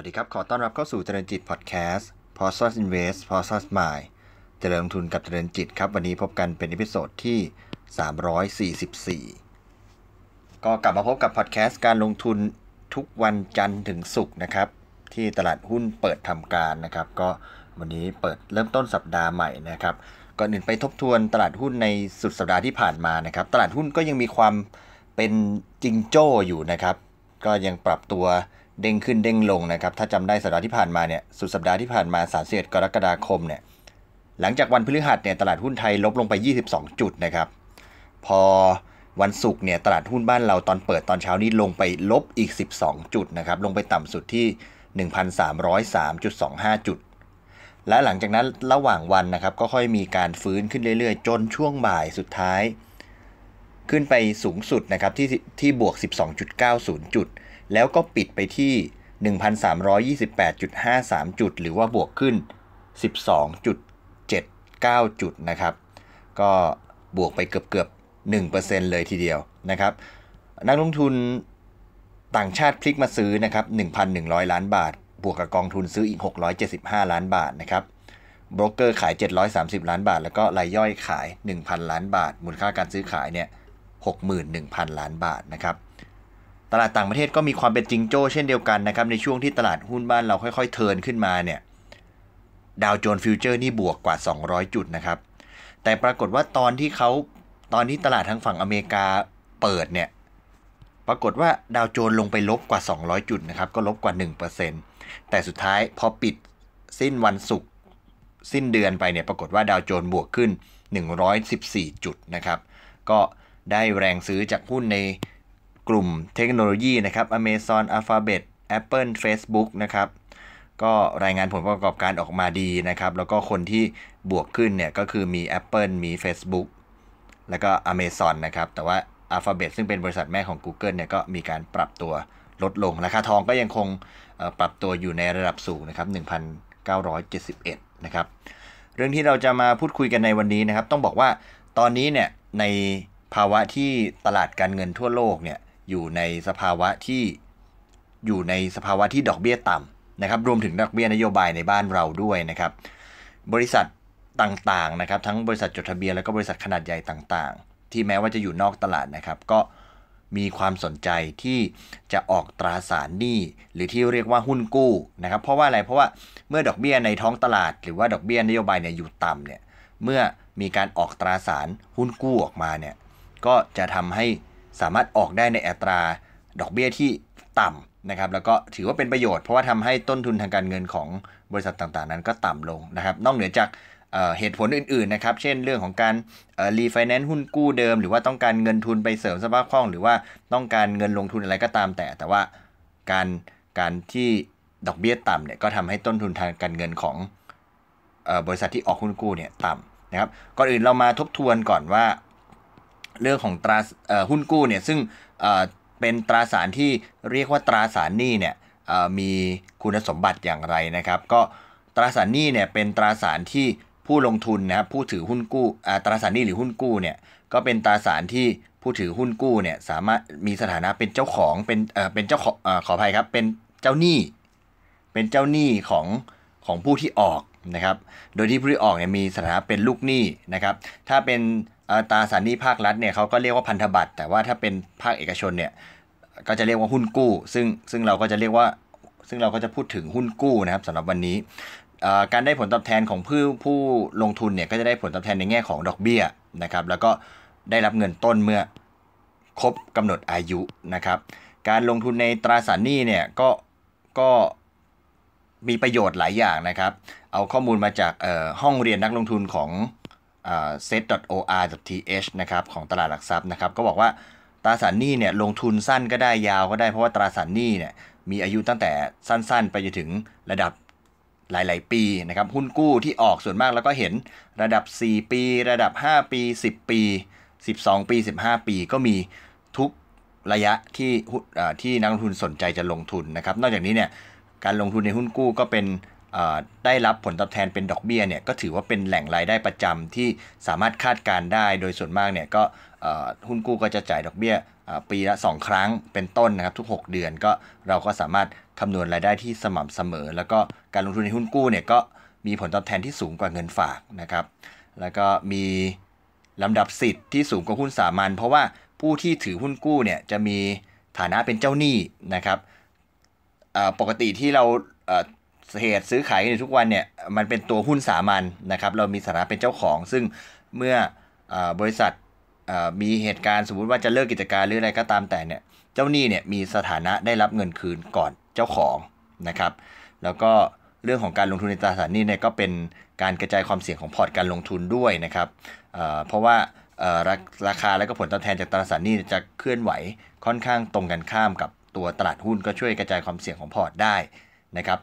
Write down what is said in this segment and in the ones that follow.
วัสดีครับ ขอต้อนรับเข้าสู่เจริญจิตพอดแคสต์ p o s t Invest p o s t Mind เจริญลงทุนกับเจริญจิตครับ วันนี้พบกันเป็นอีพิโซดที่ 344 ก็กลับมาพบกับพอดแคสต์การลงทุนทุกวันจันทร์ถึงศุกร์นะครับที่ตลาดหุ้นเปิดทำการนะครับ ก็วันนี้เปิดเริ่มต้นสัปดาห์ใหม่นะครับก่อนอื่นไปทบทวนตลาดหุ้นในสุดสัปดาห์ที่ผ่านมานะครับ ตลาดหุ้นก็ยังมีความเป็นจิงโจ้อยู่นะครับ ก็ยังปรับตัวเด้งขึ้นเด้งลงนะครับถ้าจำได้สัปดาห์ที่ผ่านมาเนี่ยสุดสัปดาห์ที่ผ่านมาสาบเสกรกฎาคมเนี่ยหลังจากวันพฤหัสเนี่ยตลาดหุ้นไทยลบลงไป 22 จุดนะครับพอวันศุกร์เนี่ยตลาดหุ้นบ้านเราตอนเปิดตอนเช้านี้ลงไปลบอีก 12 จุดนะครับลงไปต่ำสุดที่ 1,303.25 จุดและหลังจากนั้นระหว่างวันนะครับก็ค่อยมีการฟื้นขึ้นเรื่อยๆ จนช่วงบ่ายสุดท้าย ขึ้นไปสูงสุดนะครับที่ที่บวก12.90จุดแล้วก็ปิดไปที่ 1,328.53 จุด หรือว่าบวกขึ้น 12.79 จุดนะครับก็บวกไปเกือบเกือบ1%เลยทีเดียวนะครับนักลงทุนต่างชาติพลิกมาซื้อนะครับ1,100 ล้านบาท บวกกับกองทุนซื้ออีก 675 ล้านบาทนะครับโบรกเกอร์ขาย 730 ล้านบาท แล้วก็รายย่อยขาย 1,000 ล้านบาท มูลค่าการซื้อขายเนี่ย61,000 ล้านบาทนะครับตลาดต่างประเทศก็มีความเป็นจริงโจ้เช่นเดียวกันนะครับในช่วงที่ตลาดหุ้นบ้านเราค่อยๆเทินขึ้นมาเนี่ยดาวโจนส์ฟิวเจอร์นี่บวกกว่า 200 จุดนะครับ แต่ปรากฏว่าตอนที่เขาตอนที่ตลาดทางฝั่งอเมริกาเปิดเนี่ยปรากฏว่าดาวโจนส์ลงไปลบกว่า 200 จุดนะครับ ก็ลบกว่า 1%แต่สุดท้ายพอปิดสิ้นวันศุกร์สิ้นเดือนไปเนี่ยปรากฏว่าดาวโจนส์บวกขึ้น 114 จุดนะครับ ก็ได้แรงซื้อจากหุ้นในกลุ่มเทคโนโลยีนะครับ Amazon Alphabet Apple Facebook นะครับ ก็รายงานผลประกอบการออกมาดีนะครับ แล้วก็คนที่บวกขึ้นเนี่ยก็คือมี Apple มี Facebook แล้วก็ Amazon นะครับ แต่ว่า Alphabet ซึ่งเป็นบริษัทแม่ของ Google เนี่ยก็มีการปรับตัวลดลงราคาทองก็ยังคงปรับตัวอยู่ในระดับสูงนะครับ1,971นะครับ เรื่องที่เราจะมาพูดคุยกันในวันนี้นะครับ ต้องบอกว่าตอนนี้เนี่ยในภาวะที่ตลาดการเงินทั่วโลกเนี่ยอยู่ในสภาวะที่อยู่ในสภาวะที่ดอกเบี้ยต่ำนะครับรวมถึงดอกเบี้ยนโยบายในบ้านเราด้วยนะครับ บริษัทต่างๆนะครับทั้งบริษัทจดทะเบียนแล้วก็บริษัทขนาดใหญ่ต่างๆ ที่แม้ว่าจะอยู่นอกตลาดนะครับก็มีความสนใจที่จะออกตราสารหนี้ หรือที่เรียกว่าหุ้นกู้นะครับเพราะว่าอะไรเพราะว่า เมื่อดอกเบี้ยในท้องตลาด หรือว่าดอกเบี้ยนโยบายเนี่ยอยู่ต่ำเนี่ยเมื่อมีการออกตราสารหุ้นกู้ออกมาเนี่ยก็จะทำให้สามารถออกได้ในอัตราดอกเบี้ยที่ต่ำนะครับ แล้วก็ถือว่าเป็นประโยชน์เพราะว่าทำให้ต้นทุนทางการเงินของบริษัทต่างๆ นั้นก็ต่ำลงนะครับ นอกเหนือจากเหตุผลอื่นๆนะครับ เช่นเรื่องของการรีไฟแนนซ์หุ้นกู้เดิมหรือว่าต้องการเงินทุนไปเสริมสภาพคล่อง หรือว่าต้องการเงินลงทุนอะไรก็ตามแต่ แต่ว่าการการที่ดอกเบี้ยต่ำเนี่ยก็ทำให้ต้นทุนทางการเงินของบริษัทที่ออกหุ้นกู้เนี่ยต่ำนะครับก่อนอื่นเรามาทบทวนก่อนว่าเรื่องของตราหุ้นกู้เนี่ยซึ่งเป็นตราสารที่เรียกว่าตราสารหนี้เนี่ยมีคุณสมบัติอย่างไรนะครับ ก็ตราสารหนี้เนี่ยเป็นตราสารที่ผู้ลงทุนนะครับผู้ถือหุ้นกู้ตราสารหนี้หรือหุ้นกู้เนี่ยก็เป็นตราสารที่ผู้ถือหุ้นกู้เนี่ยสามารถมีสถานะเป็นเจ้าของเป็นเป็นเจ้าของขออภัยครับเป็นเจ้าหนี้เป็นเจ้าหนี้ของของผู้ที่ออกนะครับ โดยที่ผู้ที่ออกเนี่ยมีสถานะเป็นลูกหนี้นะครับ ถ้าเป็นอตราสารหนี้ภาครัฐเนี่ยเขาก็เรียกว่าพันธบัตรแต่ว่าถ้าเป็นภาคเอกชนเนี่ยก็จะเรียกว่าหุ้นกู้ ซึ่งซึ่งเราก็จะเรียกว่าซึ่งเราก็จะพูดถึงหุ้นกู้นะครับสำหรับวันนี้การได้ผลตอบแทนของผู้ผู้ลงทุนเนี่ยก็จะได้ผลตอบแทนในแง่ของดอกเบี้ยนะครับแล้วก็ได้รับเงินต้นเมื่อครบกำหนดอายุนะครับ การลงทุนในตราสารหนี้เนี่ยก็ก็มีประโยชน์หลายอย่างนะครับ เอาข้อมูลมาจากห้องเรียนนักลงทุนของ set.or.th นะครับของตลาดหลักทรัพย์นะครับก็บอกว่าตราสารหนี้เนี่ยลงทุนสั้นก็ได้ยาวก็ได้เพราะว่าตราสารหนี้เนี่ยมีอายุตั้งแต่สั้นๆ ไปจนถึงระดับหลาย ๆ ปีนะครับหุ้นกู้ที่ออกส่วนมากแล้วก็เห็นระดับ 4 ปี ระดับ 5 ปี 10 ปี 12 ปี 15 ปีก็มีทุกระยะที่ที่นักลงทุนสนใจจะลงทุนนะครับนอกจากนี้เนี่ยการลงทุนในหุ้นกู้ก็เป็นได้รับผลตอบแทนเป็นดอกเบีย้ยเนี่ยก็ถือว่าเป็นแหล่งรายได้ประจำที่สามารถคาดการได้ โดยส่วนมากเนี่ยก็หุ้นกู้ก็จะจ่ายดอกเบีย้ยปีละ2ครั้งเป็นต้นนะครับทุก 6 เดือนก็เราก็สามารถคำนวณรายได้ที่สม่ำเสมอ แล้วก็การลงทุนในหุ้นกู้เนี่ยก็มีผลตอบแทนที่สูงกว่าเงินฝากนะครับแล้วก็มีลำดับสิทธิ์ที่สูงกว่าหุ้นสามัญเพราะว่าผู้ที่ถือหุ้นกู้เนี่ยจะมีฐานะเป็นเจ้าหนี้นะครับปกติที่เราเหตุซื้อขายในทุกวันเนี่ยมันเป็นตัวหุ้นสามัญนะครับเรามีสถานะเป็นเจ้าของ ซึ่งเมื่อบริษัทมีเหตุการณ์สมมุติว่าจะเลิกกิจการหรืออะไรก็ตาม แต่เนี่ยเจ้าหนี้เนี่ยมีสถานะได้รับเงินคืนก่อนเจ้าของนะครับแล้วก็เรื่องของการลงทุนในตราสารหนี้เนี่ยก็เป็นการกระจายความเสี่ยงของพอร์ตการลงทุนด้วยนะครับเพราะว่าราคาและก็ผลตอบแทนจากตราสารหนี้จะเคลื่อนไหวค่อนข้างตรงกันข้ามกับตัวตลาดหุ้นก็ช่วยกระจายความเสี่ยงของพอร์ตได้นะครับ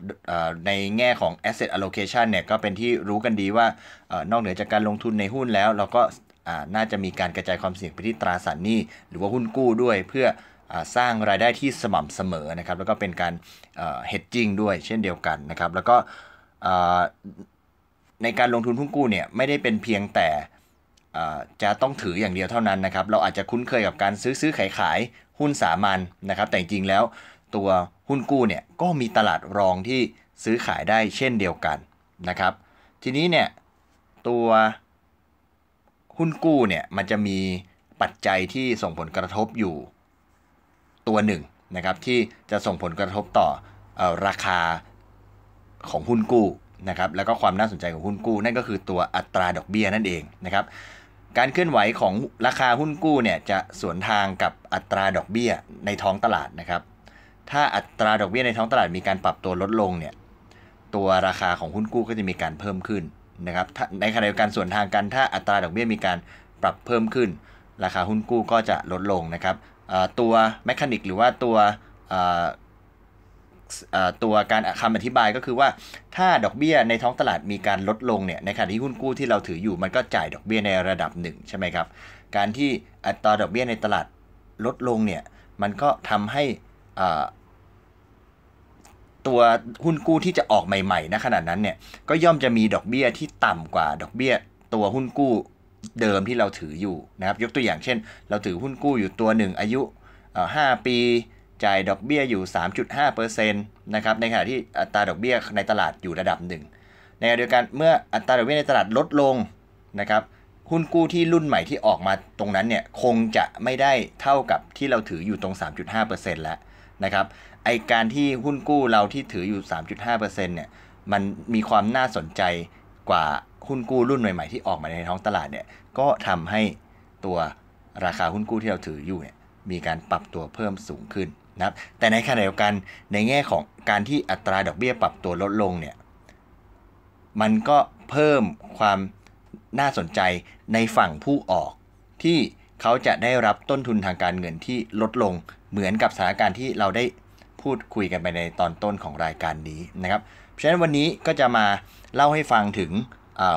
ในแง่ของ asset allocation เนี่ยก็เป็นที่รู้กันดีว่านอกเหนือจากการลงทุนในหุ้นแล้ว เราก็น่าจะมีการกระจายความเสี่ยงไปที่ตราสารหนี้หรือว่าหุ้นกู้ด้วยเพื่อสร้างรายได้ที่สม่ำเสมอนะครับแล้วก็เป็นการเฮดจิ้งด้วยเช่นเดียวกันนะครับแล้วก็ในการลงทุนหุ้นกู้เนี่ยไม่ได้เป็นเพียงแต่จะต้องถืออย่างเดียวเท่านั้นนะครับเราอาจจะคุ้นเคยกับการซื้อซื้อขายขายหุ้นสามัญนนะครับแต่จริงแล้วตัวหุ้นกู้เนี่ยก็มีตลาดรองที่ซื้อขายได้เช่นเดียวกันนะครับ ทีนี้เนี่ยตัวหุ้นกู้เนี่ยมันจะมีปัจจัยที่ส่งผลกระทบอยู่ ตัวหนึ่งนะครับ ที่จะส่งผลกระทบต่ออราคาของหุ้นกู้ นะครับแล้วก็ความน่าสนใจของหุ้นกู้นั่นก็คือตัวอัตราดอกเบี้ยนั่นเองนะครับ การเคลื่อนไหวของราคาหุ้นกู้เนี่ยจะสวนทางกับอัตราดอกเบี้ยในท้องตลาดนะครับถ้าอัตราดอกเบี้ยในท้องตลาด มีการปรับตัวลดลงเนี่ยตัวราคาของหุ้นกู้ก็จะมีการเพิ่มขึ้นนะครับในขณะเดียวกันส่วนทางกัน ถ้าอัตราดอกเบี้ยมีการปรับเพิ่มขึ้น ราคาหุ้นกู้ก็จะลดลงนะครับตัวแมคานิกหรือว่าตัวตัวการคาอธิบายก็คือว่า ถ้าดอกเบี้ยในท้องตลาดมีการลดลงเนี่ยในขณะที่หุ้นกู้ที่เราถืออยู่มันก็จ่ายดอกเบี้ยในระดับหนึ่งใช่ไหมครับการที่อัตราดอกเบี้ยในตลาดลดลงเนี่ยมันก็ทำให้ตัวหุ้นกู้ที่จะออกใหม่ๆนะขนาดนั้นเนี่ยก็ย่อมจะมีดอกเบี้ยที่ต่ำกว่าดอกเบี้ยตัวหุ้นกู้เดิมที่เราถืออยู่นะครับยกตัวอย่างเช่น เราถือหุ้นกู้อยู่ตัวหนึ่งอายุ 5 ปี จ่ายดอกเบี้ยอยู่ 3.5%นะครับในขณะที่อัตราดอกเบี้ยในตลาดอยู่ระดับหนึ่ง ในขณะเดียวกันเมื่ออัตราดอกเบี้ยในตลาดลดลงนะครับหุ้นกู้ที่รุ่นใหม่ที่ออกมาตรงนั้นเนี่ยคงจะไม่ได้เท่ากับที่เราถืออยู่ตรง 3.5%แล้วนะครับไอการที่หุ้นกู้เราที่ถืออยู่ 3.5%เนี่ย มันมีความน่าสนใจกว่าหุ้นกู้รุ่นใหม่ๆที่ออกมาในท้องตลาดเนี่ย ก็ทำให้ตัวราคาหุ้นกู้ที่เราถืออยู่เนี่ยมีการปรับตัวเพิ่มสูงขึ้นนะครับแต่ในขณะเดียวกันในแง่ของการที่อัตราดอกเบี้ยปรับตัวลดลงเนี่ย มันก็เพิ่มความน่าสนใจในฝั่งผู้ออกที่เขาจะได้รับต้นทุนทางการเงินที่ลดลง เหมือนกับสถานการณ์ที่เราได้พูดคุยกันไปในตอนต้นของรายการนี้นะครับเพราะฉะนั้นวันนี้ก็จะมาเล่าให้ฟังถึง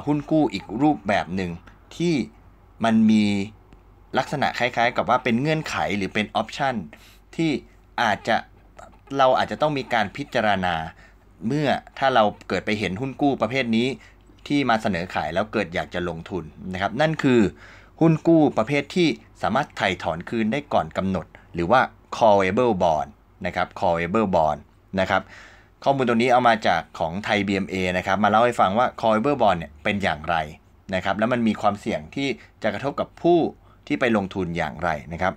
หุ้นกู้อีกรูปแบบหนึ่งที่มันมีลักษณะคล้ายๆกับว่าเป็นเงื่อนไขหรือเป็นออปชันที่อาจจะเราอาจจะต้องมีการพิจารณา เมื่อถ้าเราเกิดไปเห็นหุ้นกู้ประเภทนี้ ที่มาเสนอขายแล้ว เกิดอยากจะลงทุนนะครับ นั่นคือหุ้นกู้ประเภทที่สามารถไถ่ถอนคืนได้ก่อนกำหนด หรือว่า callable bond นะครับ callable bond นะครับ ข้อมูลตรงนี้เอามาจากของไทย BMA นะครับ มาเล่าให้ฟังว่า callable bond เนี่ย เป็นอย่างไร นะครับ แล้วมันมีความเสี่ยงที่จะกระทบกับผู้ที่ไปลงทุนอย่างไร นะครับ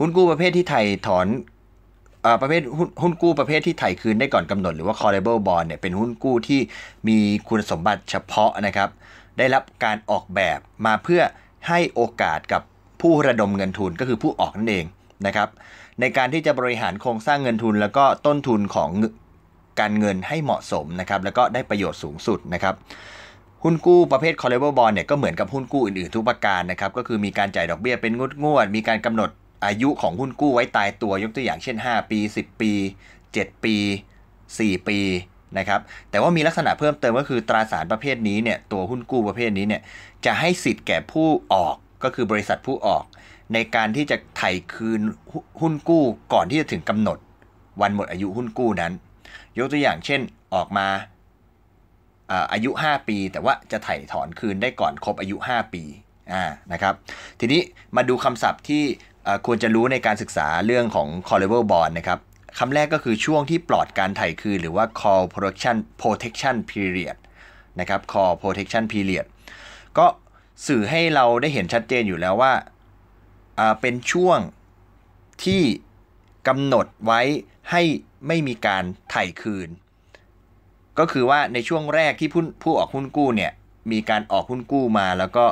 หุ้นกู้ประเภทที่ไทยถอนประเภทหุ้นกู้ประเภทที่ไถ่คืนได้ก่อนกำหนด หรือว่า callable bond เนี่ย เป็นหุ้นกู้ที่มีคุณสมบัติเฉพาะ นะครับ ได้รับการออกแบบมาเพื่อให้โอกาสกับผู้ระดมเงินทุน ก็คือผู้ออกนั่นเอง นะครับในการที่จะบริหารโครงสร้างเงินทุน แล้วก็ต้นทุนของการเงินให้เหมาะสมนะครับแล้วก็ได้ประโยชน์สูงสุดนะครับหุ้นกู้ประเภท c a l l a บ l e bond เนี่ยก็เหมือนกับหุ้นกู้อื่นๆทุกประการนะครับก็คือมีการจ่ายดอกเบี้ยเป็นงดงวดมีการกำหนดอายุของหุ้นกู้ไว้ตายตัว ยกตัวอย่างเช่น 5 ปี 10 ปี 7 ปี 4 ปีนะครับแต่ว่ามีลักษณะเพิ่มเติมก็คือตราสารประเภทนี้เนี่ยตัวหุ้นกู้ประเภทนี้เนี่ยจะให้สิทธิ์แก่ผู้ออกก็คือบริษัทผู้ออกในการที่จะไถ่คืนหุ้นกู้ก่อนที่จะถึงกำหนดวันหมดอายุหุ้นกู้นั้น ยกตัวอย่างเช่นออกมาอายุ 5 ปี แต่ว่าจะไถ่ถอนคืนได้ก่อนครบอายุ 5 ปีนะครับ ทีนี้มาดูคำศัพท์ที่ควรจะรู้ในการศึกษาเรื่องของ callable bond นะครับคำแรกก็คือช่วงที่ปลอดการไถ่คืนหรือว่า call protection protection period นะครับ call protection period ก็สื่อให้เราได้เห็นชัดเจนอยู่แล้วว่าเป็นช่วงที่กำหนดไว้ให้ไม่มีการไถ่คืน ก็คือว่าในช่วงแรกที่ผู้ผู้ออกหุ้นกู้เนี่ย มีการออกหุ้นกู้มาแล้วก็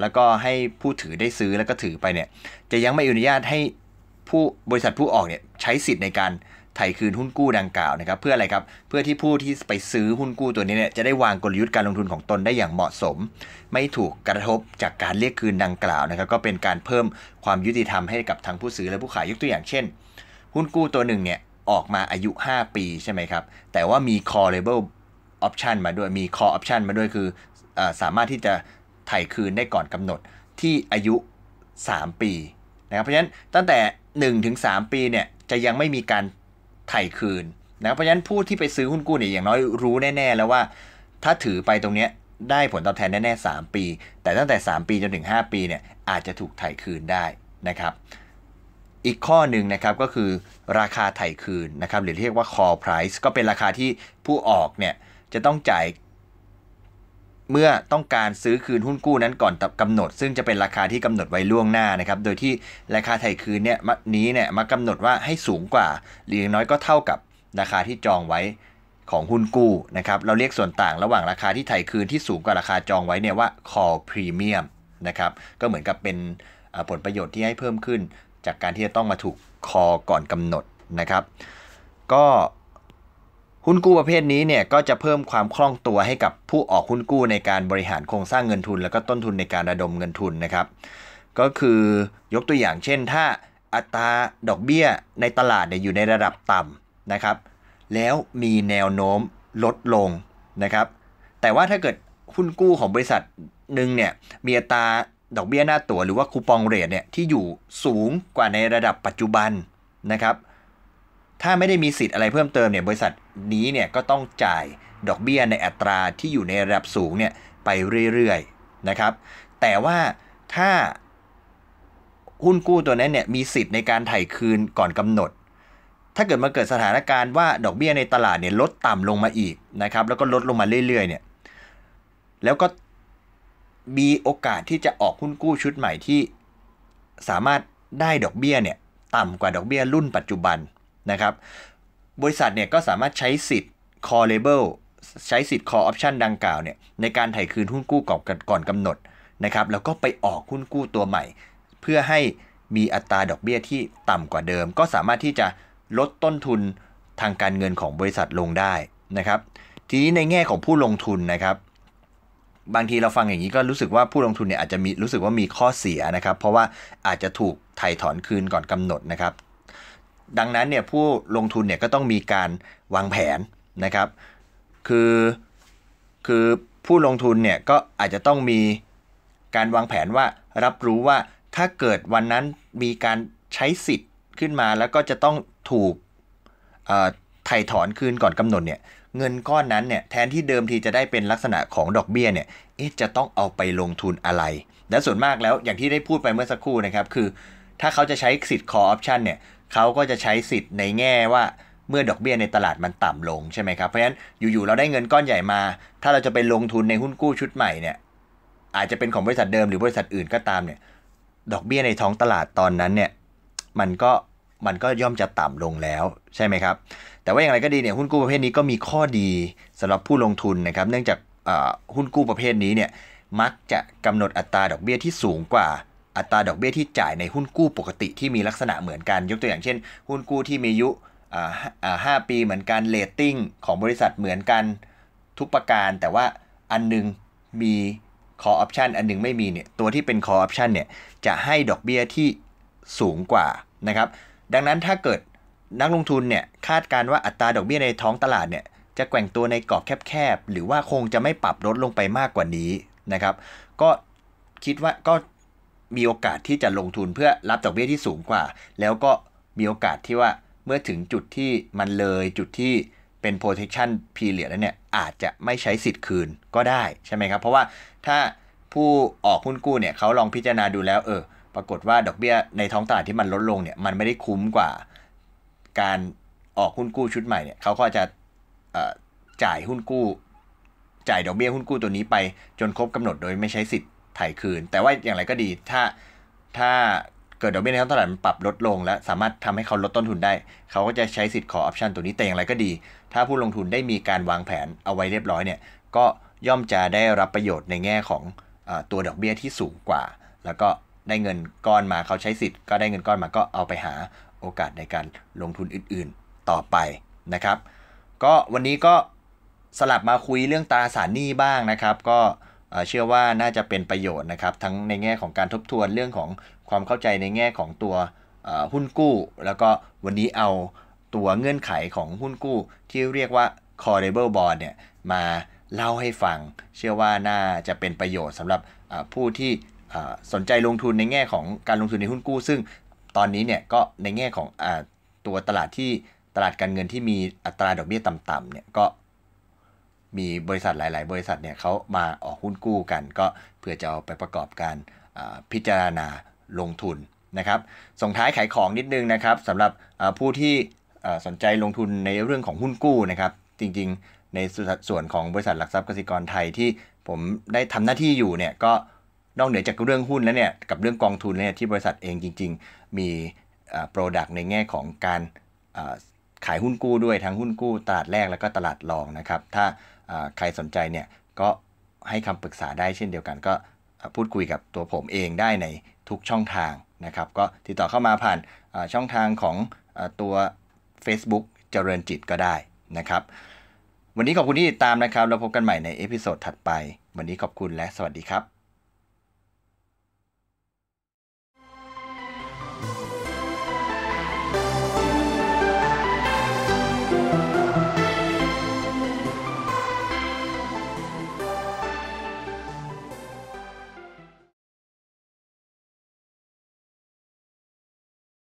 แล้วก็ให้ผู้ถือได้ซื้อแล้วก็ถือไปเนี่ย จะยังไม่อนุญาตให้ผู้บริษัทผู้ออกเนี่ยใช้สิทธิ์ในการไถ่คืนหุ้นกู้ดังกล่าวนะครับเพื่ออะไรครับเพื่อที่ผู้ที่ไปซื้อหุ้นกู้ตัวนี้เนี่ยจะได้วางกลยุทธ์การลงทุนของตนได้อย่างเหมาะสม ไม่ถูกกระทบจากการเรียกคืนดังกล่าวนะครับก็เป็นการเพิ่มความยุติธรรมให้กับทั้งผู้ซื้อและผู้ขายยกตัวอย่างเช่น หุ้นกู้ตัวหนึ่งเนี่ยออกมาอายุ 5 ปีใช่ไหมครับแต่ว่ามี callable option มาด้วยมี call option มาด้วยคืออสามารถที่จะไถ่คืนได้ก่อนกำหนดที่อายุ 3 ปีนะครับเพราะฉะนั้นตั้งแต่1ถึง3ปีเนี่ยจะยังไม่มีการถ่ายคืนนะเพราะฉะนั้นผู้ที่ไปซื้อหุ้นกู้เนี่ยอย่างน้อยรู้แน่ๆแล้วว่า ถ้าถือไปตรงเนี้ยได้ผลตอบแทนแน่ๆ 3 ปี แต่ตั้งแต่ 3 ปีจนถึง 5 ปีเนี่ยอาจจะถูกถ่ายคืนได้นะครับอีกข้อหนึ่งนะครับก็คือราคาถ่ายคืนนะครับหรือเรียกว่า call price ก็เป็นราคาที่ผู้ออกเนี่ยจะต้องจ่ายเมื่อต้องการซื้อคืนหุ้นกู้นั้นก่อนกำหนด ซึ่งจะเป็นราคาที่กำหนดไว้ล่วงหน้านะครับ โดยที่ราคาไถ่คืนเนี่ยนี้เนี่ยมากำหนดว่าให้สูงกว่าหรือน้อยก็เท่ากับราคาที่จองไว้ของหุ้นกู้นะครับเราเรียกส่วนต่างระหว่างราคาที่ไถ่คืนที่สูงกว่าราคาจองไว้เนี่ยว่า call premium นะครับก็เหมือนกับเป็นผลประโยชน์ที่ให้เพิ่มขึ้น จากการที่จะต้องมาถูกคอก่อนกำหนดนะครับ ก็หุ้นกู้ประเภทนี้เนี่ยก็จะเพิ่มความคล่องตัวให้กับผู้ออกหุ้นกู้ในการบริหารโครงสร้างเงินทุน แล้วก็ต้นทุนในการระดมเงินทุนนะครับ ก็คือยกตัวอย่างเช่น ถ้าอัตราดอกเบี้ยในตลาดเนี่ยอยู่ในระดับต่ำนะครับ แล้วมีแนวโน้มลดลงนะครับ แต่ว่าถ้าเกิดหุ้นกู้ของบริษัทหนึ่งเนี่ยมีอัตราดอกเบี้ยหน้าตัวหรือว่าคูปองเรทเนี่ยที่อยู่สูงกว่าในระดับปัจจุบันนะครับถ้าไม่ได้มีสิทธิ์อะไรเพิ่มเติมเนี่ย บริษัทนี้เนี่ยก็ต้องจ่ายดอกเบี้ยในอัตราที่อยู่ในระดับสูงเนี่ยไปเรื่อยๆนะครับ แต่ว่าถ้าหุ้นกู้ตัวนั้นเนี่ยมีสิทธิ์ในการถ่ายคืนก่อนกำหนด ถ้าเกิดมาเกิดสถานการณ์ว่า ดอกเบี้ยในตลาดเนี่ยลดต่ำลงมาอีกนะครับ แล้วก็ลดลงมาเรื่อยๆเนี่ย แล้วก็มีโอกาสที่จะออกหุ้นกู้ชุดใหม่ที่ สามารถได้ดอกเบี้ยเนี่ยต่ำกว่าดอกเบี้ยรุ่นปัจจุบันนะครับ บริษัทเนี่ยก็สามารถใช้สิทธิ์ call label ใช้สิทธิ์ call option ดังกล่าวเนี่ยในการถ่ายคืนหุ้นกู้ก่อนก่อนกำหนดนะครับ แล้วก็ไปออกหุ้นกู้ตัวใหม่ เพื่อให้มีอัตราดอกเบี้ยที่ต่ำกว่าเดิม ก็สามารถที่จะลดต้นทุนทางการเงินของบริษัทลงได้นะครับ ทีนี้ในแง่ของผู้ลงทุนนะครับ บางทีเราฟังอย่างนี้ก็รู้สึกว่าผู้ลงทุนเนี่ยอาจจะมีรู้สึกว่ามีข้อเสียนะครับ เพราะว่าอาจจะถูกไถ่ถอนคืนก่อนกำหนดนะครับดังนั้นเนี่ยผู้ลงทุนเนี่ยก็ต้องมีการวางแผนนะครับคือคือผู้ลงทุนเนี่ยก็อาจจะต้องมีการวางแผนว่ารับรู้ว่าถ้าเกิดวันนั้นมีการใช้สิทธิ์ขึ้นมา แล้วก็จะต้องถูกถ่ายถอนคืนก่อนกำหนดเนี่ยเงินก้อนนั้นเนี่ยแทนที่เดิมทีจะได้เป็นลักษณะของดอกเบี้ยเนี่ยจะต้องเอาไปลงทุนอะไรและส่วนมากแล้วอย่างที่ได้พูดไปเมื่อสักครู่นะครับคือถ้าเขาจะใช้สิทธิ์ call option เนี่ยเขาก็จะใช้สิทธิ์ในแง่ว่าเมื่อดอกเบี้ยในตลาดมันต่ำลงใช่ไหมครับเพราะฉะนั้นอยู่ๆเราได้เงินก้อนใหญ่มา ถ้าเราจะไปลงทุนในหุ้นกู้ชุดใหม่เนี่ยอาจจะเป็นของบริษัทเดิมหรือบริษัทอื่นก็ตามเนี่ยดอกเบี้ยในท้องตลาดตอนนั้นเนี่ยมันก็มันก็ย่อมจะต่ำลงแล้วใช่ไหมครับแต่ว่าอย่างไรก็ดีเนี่ยหุ้นกู้ประเภทนี้ก็มีข้อดีสำหรับผู้ลงทุนนะครับเนื่องจากหุ้นกู้ประเภทนี้เนี่ยมักจะกำหนดอัตราดอกเบี้ยที่สูงกว่าอัตราดอกเบี้ยที่จ่ายในหุ้นกู้ปกติที่มีลักษณะเหมือนกัน ยกตัวอย่างเช่น หุ้นกู้ที่มีอายุห้าปี เหมือนกันเลตติ้งของบริษัทเหมือนกันทุกประการ แต่ว่าอันนึงมีคอออปชันอันนึงไม่มีเนี่ยตัวที่เป็นคอออปชันเนี่ยจะให้ดอกเบี้ยที่สูงกว่านะครับ ดังนั้นถ้าเกิดนักลงทุนเนี่ยคาดการว่าอัตราดอกเบี้ยในท้องตลาดเนี่ยจะแกว่งตัวในกรอบแคบๆหรือว่าคงจะไม่ปรับลดลงไปมากกว่านี้นะครับก็คิดว่าก็มีโอกาสที่จะลงทุนเพื่อรับดอกเบี้ยที่สูงกว่า แล้วก็มีโอกาสที่ว่าเมื่อถึงจุดที่มันเลยจุดที่เป็น protection period แล้วเนี่ย อาจจะไม่ใช้สิทธิ์คืนก็ได้ ใช่ไหมครับ เพราะว่าถ้าผู้ออกหุ้นกู้เนี่ยเขาลองพิจารณาดูแล้วเออปรากฏว่าดอกเบี้ยในท้องตลาดที่มันลดลงเนี่ย มันไม่ได้คุ้มกว่าการออกหุ้นกู้ชุดใหม่เนี่ยเขาก็จะจ่ายหุ้นกู้ จ่ายดอกเบี้ยหุ้นกู้ตัวนี้ไป จนครบกำหนดโดยไม่ใช้สิทธิ์ถ่ายคืน แต่ว่าอย่างไรก็ดีถ้าถ้าเกิดดอกเบี้ยในท้องตลาดมันปรับลดลงและสามารถทำให้เขาลดต้นทุนได้เขาก็จะใช้สิทธิ์ขอออปชันตัวนี้แต่อย่างไรก็ดี ถ้าผู้ลงทุนได้มีการวางแผนเอาไว้เรียบร้อยเนี่ย ก็ย่อมจะได้รับประโยชน์ในแง่ของอตัวดอกเบี้ยที่สูงกว่า แล้วก็ได้เงินก้อนมาเขาใช้สิทธิ์ก็ได้เงินก้อนมาก็เอาไปหาโอกาสในการลงทุนอื่นๆต่อไปนะครับ ก็วันนี้ก็สลับมาคุยเรื่องตราสารหนี้บ้างนะครับ ก็เชื่อว่าน่าจะเป็นประโยชน์นะครับ ทั้งในแง่ของการทบทวนเรื่องของความเข้าใจในแง่ของตัวหุ้นกู้ แล้วก็วันนี้เอาตัวเงื่อนไขของหุ้นกู้ ที่เรียกว่า callable bond เนี่ยมาเล่าให้ฟัง เชื่อว่าน่าจะเป็นประโยชน์สำหรับผู้ที่สนใจลงทุนในแง่ของการลงทุนในหุ้นกู้ ซึ่งตอนนี้เนี่ยก็ในแง่ของตัวตลาดที่ตลาดการเงินที่มีอัตราดอกเบี้ยต่ำๆเนี่ยก็มีบริษัทหลายๆบริษัทเนี่ยเขามาออกหุ้นกู้กัน ก็เพื่อจะเอาไปประกอบการพิจารณาลงทุนนะครับ ส่งท้ายขายของนิดนึงนะครับสำหรับผู้ที่สนใจลงทุนในเรื่องของหุ้นกู้นะครับจริง ๆ ในส่วนของบริษัทหลักทรัพย์กสิกรไทยที่ผมได้ทำหน้าที่อยู่เนี่ยก็นอกเหนือจากเรื่องหุ้นแล้วเนี่ยกับเรื่องกองทุนเนี่ยที่บริษัทเองจริง ๆ มีโปรดักต์ในแง่ของการขายหุ้นกู้ด้วยทั้งหุ้นกู้ตลาดแรกแล้วก็ตลาดรองนะครับถ้าใครสนใจเนี่ยก็ให้คำปรึกษาได้เช่นเดียวกันก็พูดคุยกับตัวผมเองได้ในทุกช่องทางนะครับก็ติดต่อเข้ามาผ่านช่องทางของตัว Facebook เจริญจิตก็ได้นะครับ วันนี้ขอบคุณที่ติดตามนะครับเราพบกันใหม่ในเอพิโซดถัดไป วันนี้ขอบคุณและสวัสดีครับ